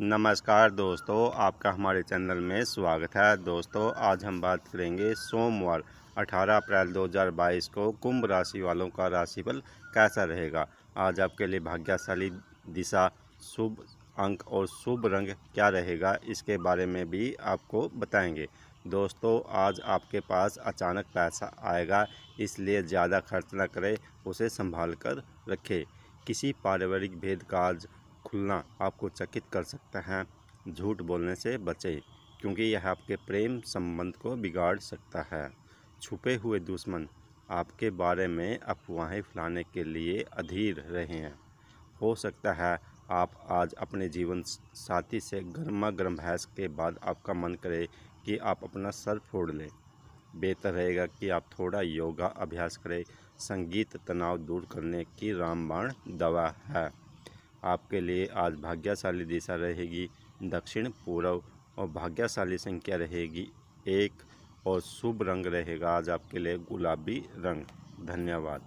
नमस्कार दोस्तों आपका हमारे चैनल में स्वागत है दोस्तों आज हम बात करेंगे सोमवार 18 अप्रैल 2022 को कुंभ राशि वालों का राशिफल कैसा रहेगा आज आपके लिए भाग्यशाली दिशा शुभ अंक और शुभ रंग क्या रहेगा इसके बारे में भी आपको बताएंगे दोस्तों आज आपके पास अचानक पैसा आएगा इसलिए ज़्यादा खर्च न करें उसे संभाल कर रखें किसी पारिवारिक भेद काज खुलना आपको चकित कर सकता है झूठ बोलने से बचें क्योंकि यह आपके प्रेम संबंध को बिगाड़ सकता है छुपे हुए दुश्मन आपके बारे में अफवाहें फैलाने के लिए अधीर रहे हैं हो सकता है आप आज अपने जीवन साथी से गर्मा गर्म बहस के बाद आपका मन करे कि आप अपना सर फोड़ लें बेहतर रहेगा कि आप थोड़ा योगा अभ्यास करें संगीत तनाव दूर करने की रामबाण दवा है आपके लिए आज भाग्यशाली दिशा रहेगी दक्षिण पूर्व और भाग्यशाली संख्या रहेगी एक और शुभ रंग रहेगा आज आपके लिए गुलाबी रंग धन्यवाद